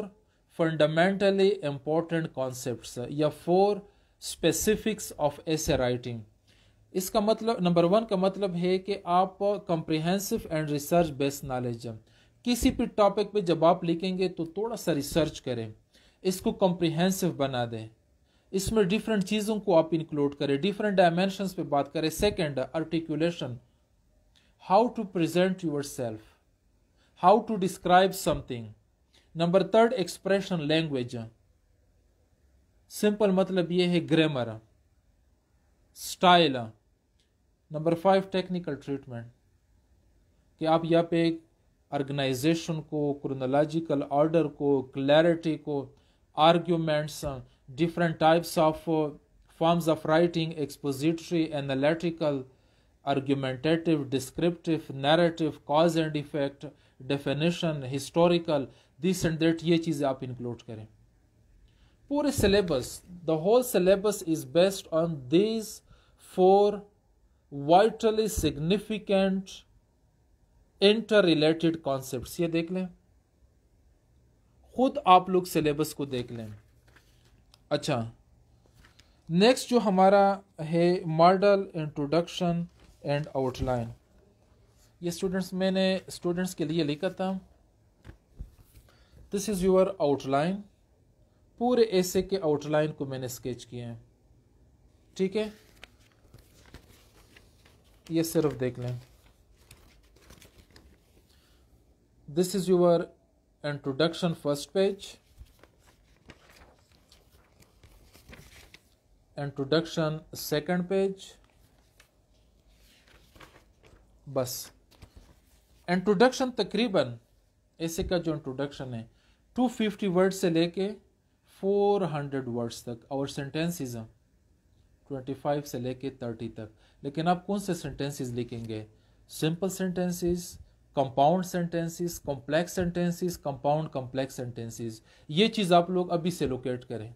Speaker 1: fundamentally important concepts या four specifics of essay writing इसका मतलब number one का मतलब है कि आप comprehensive and research based knowledge किसी भी टॉपिक पे जब आप लिखेंगे तो थोड़ा सा रिसर्च करें इसको कॉम्प्रिहेंसिव बना दें इसमें डिफरेंट चीज़ों को आप इंक्लूड करें डिफरेंट डायमेंशंस पे बात करें second articulation how to present yourself how to describe something number third expression language simple मतलब ये है grammar style number five technical treatment कि आप यहाँ पे ऑर्गेनाइजेशन को क्रोनोलॉजिकल ऑर्डर को क्लैरिटी को arguments different types of forms of writing expository analytical argumentative descriptive narrative cause and effect definition historical this and that ये चीज़ें आप इंक्लूड करें पूरे syllabus the whole syllabus is based on this four vitally significant interrelated concept ये देख लें खुद आप लोग सिलेबस को देख लें अच्छा नेक्स्ट जो हमारा है मॉडल इंट्रोडक्शन एंड आउटलाइन ये स्टूडेंट्स मैंने स्टूडेंट्स के लिए लिखा था दिस इज़ योर आउटलाइन पूरे ऐसे के आउटलाइन को मैंने स्केच किए हैं ठीक है ये सिर्फ देख लें this is your introduction first page introduction second page बस इंट्रोडक्शन तकरीबन ऐसे का जो इंट्रोडक्शन है 250 वर्ड से लेके 400 वर्ड्स तक और सेंटेंसेस हैं 25 से लेके 30 तक लेकिन आप कौन से सेंटेंसेस लिखेंगे simple sentences compound sentences complex sentences compound complex sentences ये चीज़ आप लोग अभी से लोकेट करें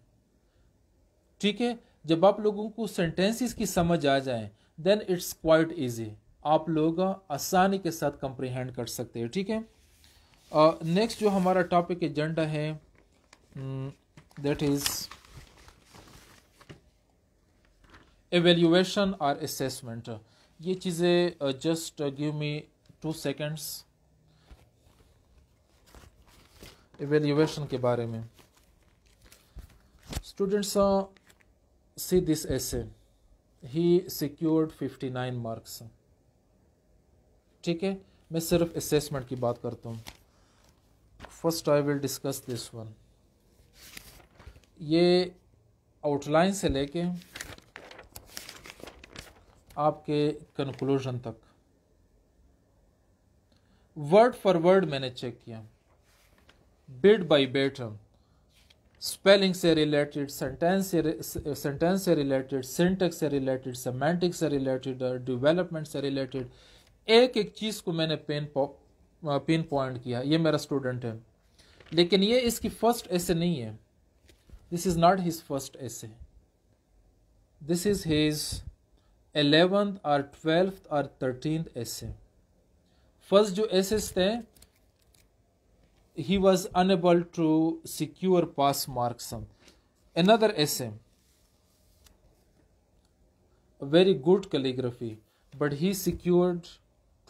Speaker 1: ठीक है जब आप लोगों को सेंटेंसेस की समझ आ जाए देन इट्स क्वाइट ईजी आप लोग आसानी के साथ कंप्रीहेंड कर सकते हैं ठीक है नेक्स्ट uh, जो हमारा टॉपिक एजेंडा है दैट इज एवेल्यूएशन और असेसमेंट ये चीज़ें just give me two seconds evaluation के बारे में students see this essay he secured fifty nine marks ठीक है मैं सिर्फ असेसमेंट की बात करता हूँ first I will discuss this one ये आउटलाइन से लेके आपके कंक्लूजन तक वर्ड फॉर वर्ड मैंने चेक किया बिट बाई बिट स्पेलिंग से रिलेटेड सेंटेंस से सेंटेंस से रिलेटेड सिंटेक्स से रिलेटेड सेमेंटिक्स से रिलेटेड और डिवेलपमेंट से रिलेटेड एक एक चीज़ को मैंने पेन पिन पॉइंट किया ये मेरा स्टूडेंट है लेकिन ये इसकी फर्स्ट ऐसे नहीं है this is not his first essay this is his eleventh और ट्वेल्थ और थर्टीन ऐसे फर्स्ट जो एस थे he was unable to secure pass marks some एस एम very good calligraphy but he secured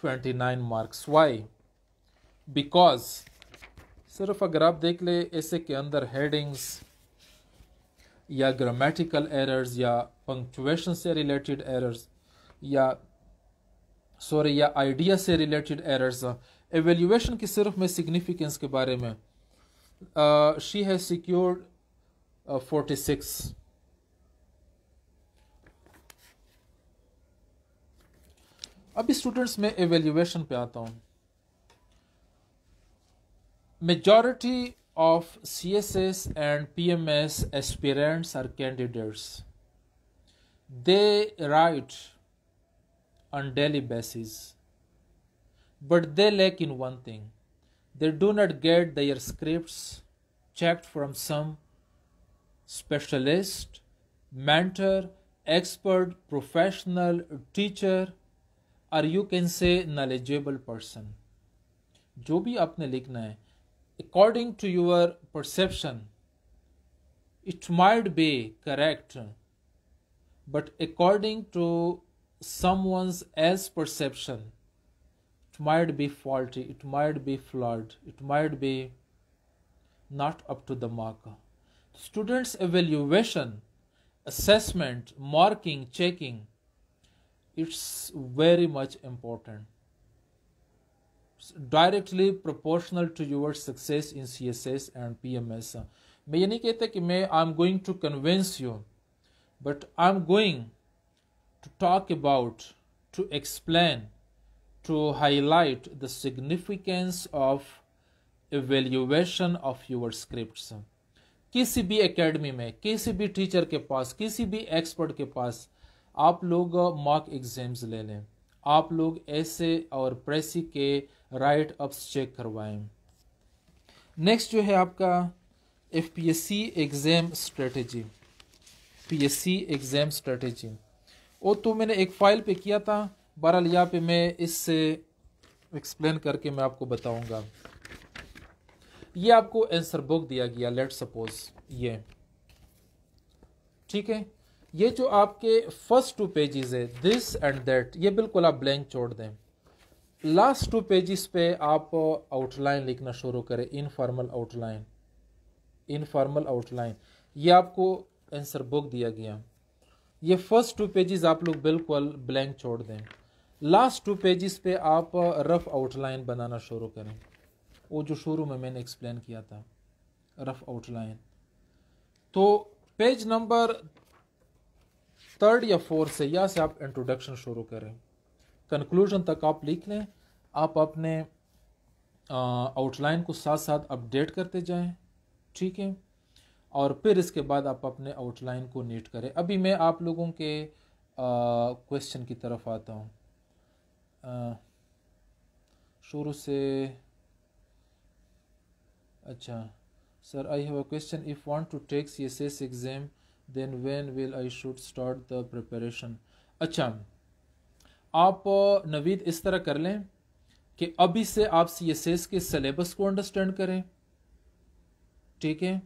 Speaker 1: twenty nine marks why because सिर्फ अगर आप देख ले ऐसे के अंदर हेडिंग्स या ग्रामेटिकल एरर्स या पंक्चुएशन से रिलेटेड एरर्स या सॉरी या आइडिया से रिलेटेड एरर्स एवेल्यूएशन की सिर्फ में सिग्निफिकेंस के बारे में she has secured forty six अभी स्टूडेंट्स में एवेल्यूएशन पे आता हूं majority of C S S and P M S aspirants are candidates they write on daily basis. But they lack in one thing. They do not get their scripts checked from some specialist, mentor, expert, professional, teacher, or you can say knowledgeable person? जो भी आपने लिखना है according to your perception it might be correct but according to someone's else perception it might be faulty it might be flawed it might be not up to the mark students evaluation assessment marking checking it's very much important it's directly proportional to your success in css and pms I ये नहीं कहता कि मैं I am going to convince you but I am to talk about, to explain, to highlight the significance of evaluation of your script किसी भी academy में किसी भी टीचर के पास किसी भी एक्सपर्ट के पास आप लोग मॉक एग्ज़ाम्स ले लें आप लोग ऐसे और प्रेसी के राइट अप्स चेक करवाएं नेक्स्ट जो है आपका F P S C exam strategy P S C exam strategy वो तो मैंने एक फ़ाइल पे किया था बहरहाल यहाँ पे मैं इससे एक्सप्लेन करके मैं आपको बताऊंगा ये आपको आंसर बुक दिया गया लेट सपोज ये ठीक है ये जो आपके फर्स्ट टू पेजेस है दिस एंड दैट ये बिल्कुल आप ब्लैंक छोड़ दें लास्ट टू पेजेस पे आप आउटलाइन लिखना शुरू करें इनफॉर्मल आउटलाइन इनफॉर्मल आउटलाइन ये आपको आंसर बुक दिया गया ये फर्स्ट टू पेजेस आप लोग बिल्कुल ब्लैंक छोड़ दें लास्ट टू पेजेस पे आप रफ़ uh, आउटलाइन बनाना शुरू करें वो जो शुरू में मैंने एक्सप्लेन किया था रफ़ आउटलाइन तो पेज नंबर थर्ड या फोर्थ से या से आप इंट्रोडक्शन शुरू करें कंक्लूजन तक आप लिख लें आप अपने आउटलाइन uh, को साथ साथ अपडेट करते जाएं ठीक है और फिर इसके बाद आप अपने आउटलाइन को नीट करें अभी मैं आप लोगों के क्वेश्चन की तरफ आता हूँ शुरू से अच्छा sir I have a question if want to take C S S exam then when will I should start the preparation अच्छा आप नवीद इस तरह कर लें कि अभी से आप सी एस एस के सिलेबस को अंडरस्टैंड करें ठीक है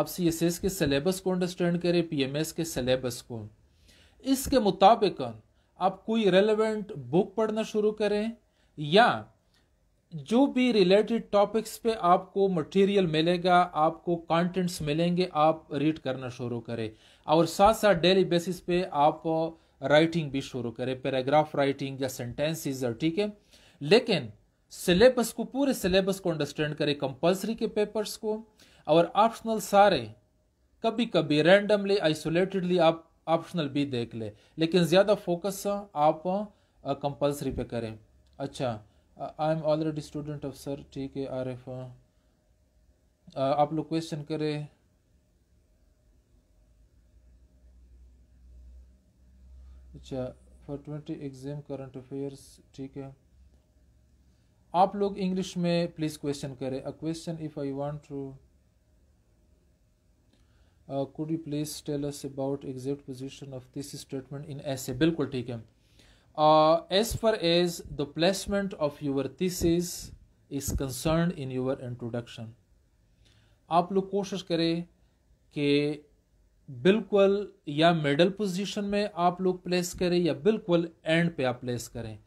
Speaker 1: आप सी एस एस के सिलेबस को अंडरस्टैंड करें पी एम एस के सिलेबस को इसके मुताबिक आप कोई रेलिवेंट बुक पढ़ना शुरू करें या जो भी रिलेटेड टॉपिक्स पे आपको मटेरियल मिलेगा आपको कंटेंट्स मिलेंगे आप रीड करना शुरू करें और साथ साथ डेली बेसिस पे आप राइटिंग भी शुरू करें पैराग्राफ राइटिंग या सेंटेंसेस ठीक है लेकिन सिलेबस को पूरे सिलेबस को अंडरस्टैंड करें कंपलसरी के पेपर्स को और ऑप्शनल सारे कभी कभी रैंडमली आइसोलेटेडली आप ऑप्शनल भी देख ले लेकिन ज़्यादा फोकस आप कंपलसरी पे करें अच्छा I am already student of sir ठीक है आर एफ आप लोग क्वेश्चन करें अच्छा for twenty exam current affairs ठीक है आप लोग इंग्लिश में प्लीज़ क्वेश्चन करें a question if I want to could you please tell us about exact position of this statement in essay बिल्कुल ठीक है as far as the placement of your this is is concern in your introduction आप लोग कोशिश करें कि बिल्कुल या मिडल पोजिशन में आप लोग प्लेस करें या बिल्कुल एंड पे आप प्लेस करें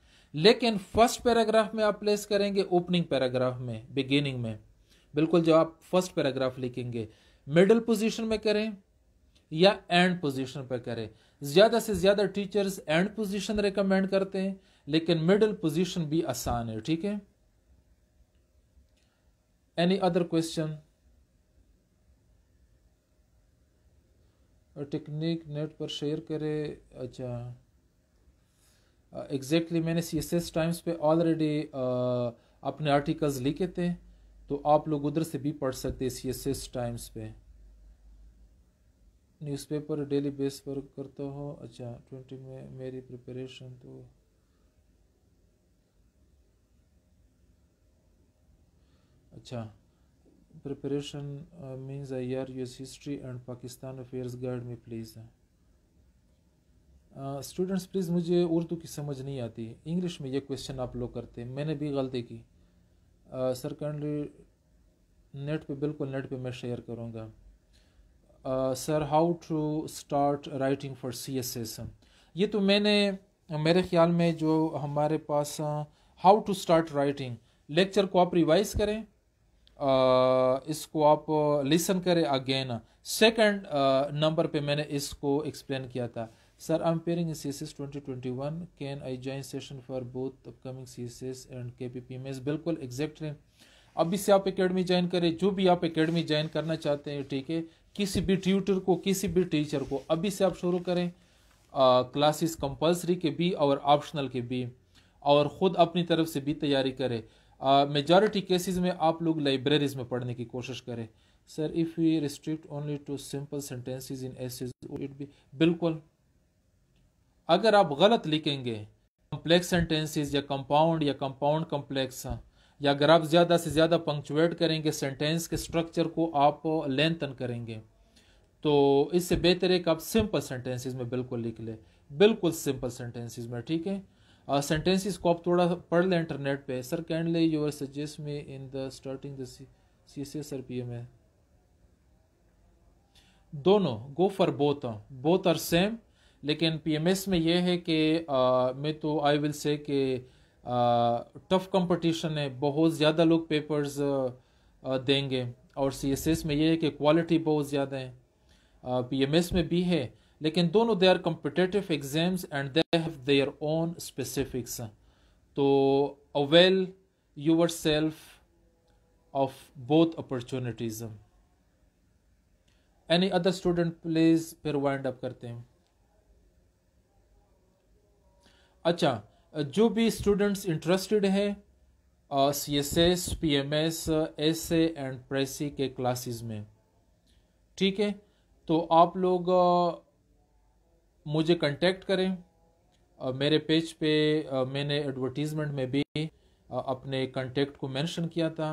Speaker 1: लेकिन फर्स्ट पैराग्राफ में आप प्लेस करेंगे ओपनिंग पैराग्राफ में बिगिनिंग में बिल्कुल जब आप फर्स्ट पैराग्राफ लिखेंगे मिडल पोजीशन में करें या एंड पोजीशन पर करें ज़्यादा से ज़्यादा टीचर्स एंड पोजीशन रिकमेंड करते हैं लेकिन मिडल पोजीशन भी आसान है ठीक है any other question technique net पर शेयर करें अच्छा एग्जैक्टली uh, exactly मैंने सी एस एस टाइम्स पे ऑलरेडी uh, अपने आर्टिकल्स लिखे थे तो आप लोग उधर से भी पढ़ सकते सी एस एस टाइम्स पे न्यूज़पेपर डेली बेस पर करता हो अच्छा ट्वेंटी में मेरी प्रिपरेशन तो अच्छा preparation means I are use history and Pakistan affairs guide में प्लीज़ स्टूडेंट्स प्लीज़ मुझे उर्दू की समझ नहीं आती इंग्लिश में ये क्वेश्चन आप लोग करते हैं मैंने भी गलती की सर करंटली नेट पे बिल्कुल नेट पे मैं शेयर करूँगा sir how to start writing for C S S ये तो मैंने मेरे ख्याल में जो हमारे पास how to start writing lecture को आप रिवाइज करें uh, इसको आप लिसन करें अगेन सेकंड नंबर पे मैंने इसको एक्सप्लेन किया था Sir, I'm preparing a CSS 2021. Can I join session for both upcoming CSS and KPPMS? बिल्कुल एग्जैक्टली अभी से आप एकेडमी ज्वाइन करें जो भी आप एकेडमी ज्वाइन करना चाहते हैं ठीक है किसी भी ट्यूटर को किसी भी टीचर को अभी से आप शुरू करें क्लासेस कंपलसरी के भी और ऑप्शनल के भी और ख़ुद अपनी तरफ से भी तैयारी करें मेजॉरिटी केसेस में आप लोग लाइब्रेरीज में पढ़ने की कोशिश करें sir if you restrict only to simple sentences in essays it be बिल्कुल अगर आप गलत लिखेंगे कम्प्लेक्स सेंटेंसेस या कंपाउंड या कंपाउंड कम्प्लेक्स या अगर आप ज़्यादा से ज़्यादा पंक्चुएट करेंगे सेंटेंस के स्ट्रक्चर को आप लेंथन करेंगे तो इससे बेहतर है कि आप सिंपल सेंटेंसेस में बिल्कुल लिख लें बिल्कुल सिंपल सेंटेंसेस में ठीक है सेंटेंसेस को आप थोड़ा पढ़ लें इंटरनेट पे सर कैन ले your suggest me in the starting the C S P M दोनों go for both both are same लेकिन पीएमएस में यह है कि मैं तो आई विल से कि टफ़ कंपटीशन है बहुत ज़्यादा लोग पेपर्स देंगे और सीएसएस में यह है कि क्वालिटी बहुत ज़्यादा है पीएमएस में भी है लेकिन दोनों they are competitive exams and they have their own specifics तो avail yourself of both opportunities any other student please फिर वाइंड अप करते हैं अच्छा जो भी स्टूडेंट्स इंटरेस्टेड हैं C S S P M S S and precis के classes में ठीक है तो आप लोग मुझे कांटेक्ट करें मेरे पेज पे मैंने एडवर्टीज़मेंट में भी अपने कांटेक्ट को मेंशन किया था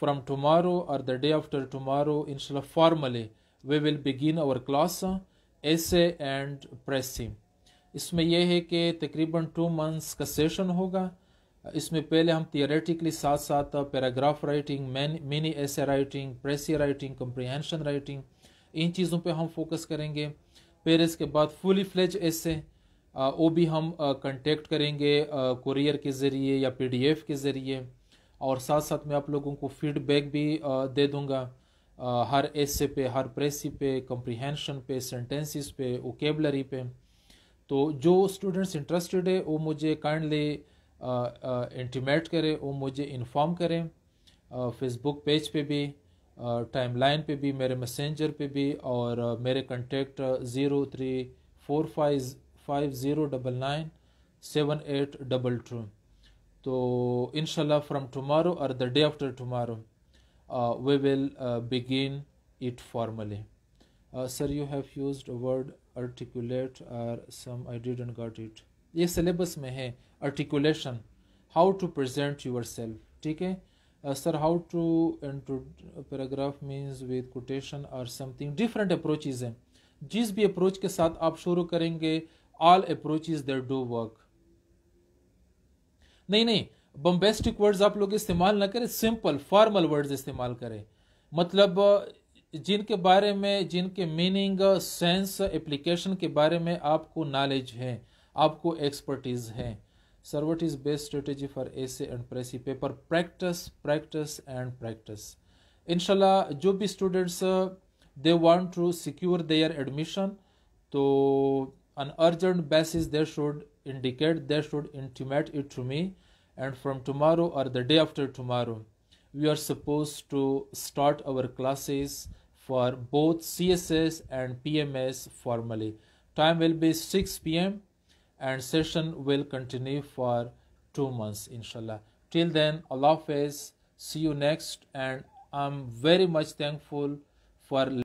Speaker 1: फ्रॉम टुमारो और द डे आफ्टर टुमारो इनशाला formally we will begin our classes and precising इसमें यह है कि तकरीबन टू मंथ्स का सेशन होगा इसमें पहले हम थियोरेटिकली साथ साथ paragraph writing mini essay writing precis writing comprehension writing इन चीज़ों पे हम फोकस करेंगे फिर इसके बाद फुली फ्लेज ऐसे वो भी हम कंटेक्ट करेंगे कुरियर के ज़रिए या पी के ज़रिए और साथ साथ मैं आप लोगों को फीडबैक भी आ, दे दूँगा हर ऐसे पे हर प्रेसी पे कम्प्रीहेंशन पे सेंटेंसिस पे ओकेबलरी पे तो जो स्टूडेंट्स इंटरेस्टेड है वो मुझे काइंडली इंटीमेट uh, uh, करें वो मुझे इन्फॉर्म करें फेसबुक uh, पेज पे भी टाइम लाइन पर भी मेरे मैसेंजर पे भी और मेरे contact zero three four five five zero double nine seven eight double two तो इनशाला फ्रॉम टुमारो और the day after tomorrow we will begin it formally sir you have use word articulate or some I didn't got it ये syllabus में है articulation how to present yourself ठीक है sir how to intro paragraph means with quotation or something different approaches हैं जिस भी approach के साथ आप शुरू करेंगे all approach is there do work नहीं नहीं बम्बेस्टिक वर्ड्स आप लोग इस्तेमाल ना करें सिंपल फॉर्मल वर्ड्स इस्तेमाल करें मतलब जिनके बारे में जिनके मीनिंग सेंस एप्लीकेशन के बारे में आपको नॉलेज है आपको एक्सपर्टीज है sir what is best strategy for essay and precis paper practice practice and practice इनशाला जो भी students they want to secure their admission तो on urgent basis there should indicate there should intimate it to me and from tomorrow or the day after tomorrow we are suppose to start our classes for both CSS and PMS formally. Time will be 6 p.m. and session will continue for two months, inshallah. Till then, Allah face. See you next, and I'm very much thankful for.